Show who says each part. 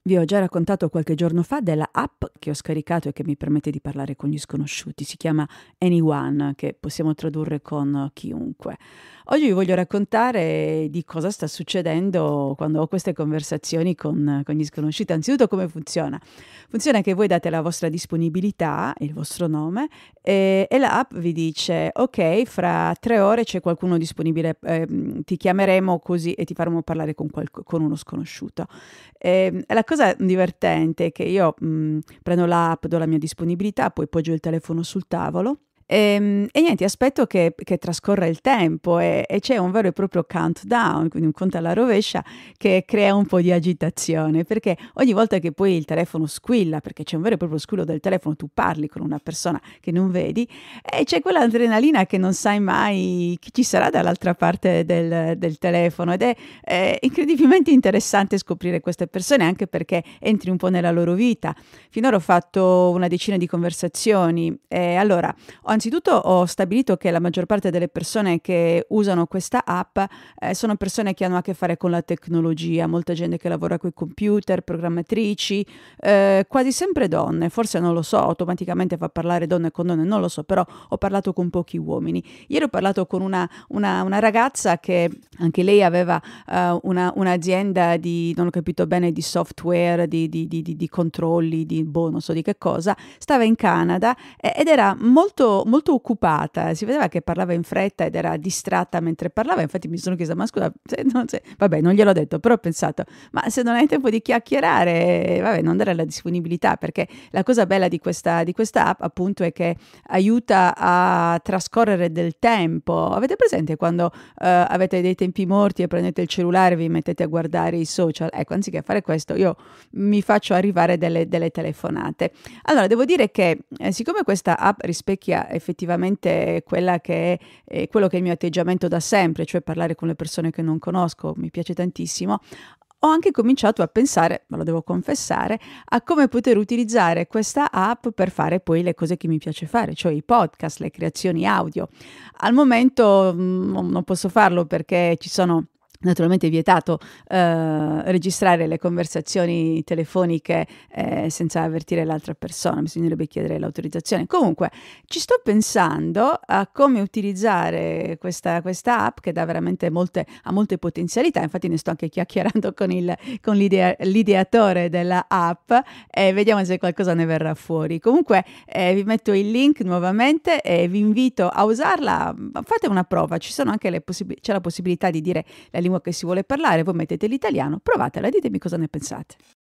Speaker 1: Vi ho già raccontato qualche giorno fa della app che ho scaricato e che mi permette di parlare con gli sconosciuti. Si chiama Anyone, che possiamo tradurre con chiunque. Oggi vi voglio raccontare di cosa sta succedendo quando ho queste conversazioni con, con gli sconosciuti. Anzitutto come funziona. Funziona che voi date la vostra disponibilità, il vostro nome, e, e l'app vi dice, ok, fra tre ore c'è qualcuno disponibile, eh, ti chiameremo così e ti faremo parlare con, qualco, con uno sconosciuto. E, ehm, la cosa divertente è che io mh, mhmm, prendo l'app, do la mia disponibilità, poi poggio il telefono sul tavolo e, ehm, e niente, aspetto che, che, trascorra il tempo e, e, c'è un vero e proprio countdown, quindi un conto alla rovescia che crea un po' di agitazione, perché ogni volta che poi il telefono squilla, perché c'è un vero e proprio squillo del telefono, tu parli con una persona che non vedi e c'è quell'adrenalina che non sai mai chi ci sarà dall'altra parte del, del telefono ed è, è incredibilmente interessante scoprire queste persone anche perché entri un po' nella loro vita. Finora ho fatto una decina di conversazioni e allora ho anzitutto ho stabilito che la maggior parte delle persone che usano questa app eh, sono persone che hanno a che fare con la tecnologia, molta gente che lavora con i computer, programmatrici, eh, quasi sempre donne, forse non lo so, automaticamente fa parlare donne con donne, non lo so, però ho parlato con pochi uomini. Ieri ho parlato con una, una, una ragazza che anche lei aveva uh, una, un'azienda di, non ho capito bene, di software, di, di, di, di controlli, di boh, non so di che cosa, stava in Canada eh, ed era molto molto occupata, si vedeva che parlava in fretta ed era distratta mentre parlava, infatti mi sono chiesa, ma scusa, se non, se... vabbè non gliel'ho detto, però ho pensato, ma se non hai tempo di chiacchierare, vabbè non dare la disponibilità, perché la cosa bella di questa, di questa app appunto è che aiuta a trascorrere del tempo. Avete presente quando eh, avete dei tempi morti e prendete il cellulare e vi mettete a guardare i social? Ecco, anziché fare questo io mi faccio arrivare delle, delle telefonate. Allora, devo dire che eh, siccome questa app rispecchia effettivamente quella che è, è quello che è il mio atteggiamento da sempre, cioè parlare con le persone che non conosco, mi piace tantissimo, ho anche cominciato a pensare, ma lo devo confessare, a come poter utilizzare questa app per fare poi le cose che mi piace fare, cioè i podcast, le creazioni audio. Al momento mh, mm, non posso farlo perché ci sono Naturalmente è vietato eh, registrare le conversazioni telefoniche eh, senza avvertire l'altra persona, bisognerebbe chiedere l'autorizzazione. Comunque, ci sto pensando a come utilizzare questa, questa app che dà veramente molte, ha molte potenzialità, infatti ne sto anche chiacchierando con, il, con l'idea, l'ideatore dell'app e vediamo se qualcosa ne verrà fuori. Comunque eh, vi metto il link nuovamente e vi invito a usarla, fate una prova, ci sono anche le possib- c'è la possibilità di dire la lingua che si vuole parlare, voi mettete l'italiano, provatela, e ditemi cosa ne pensate.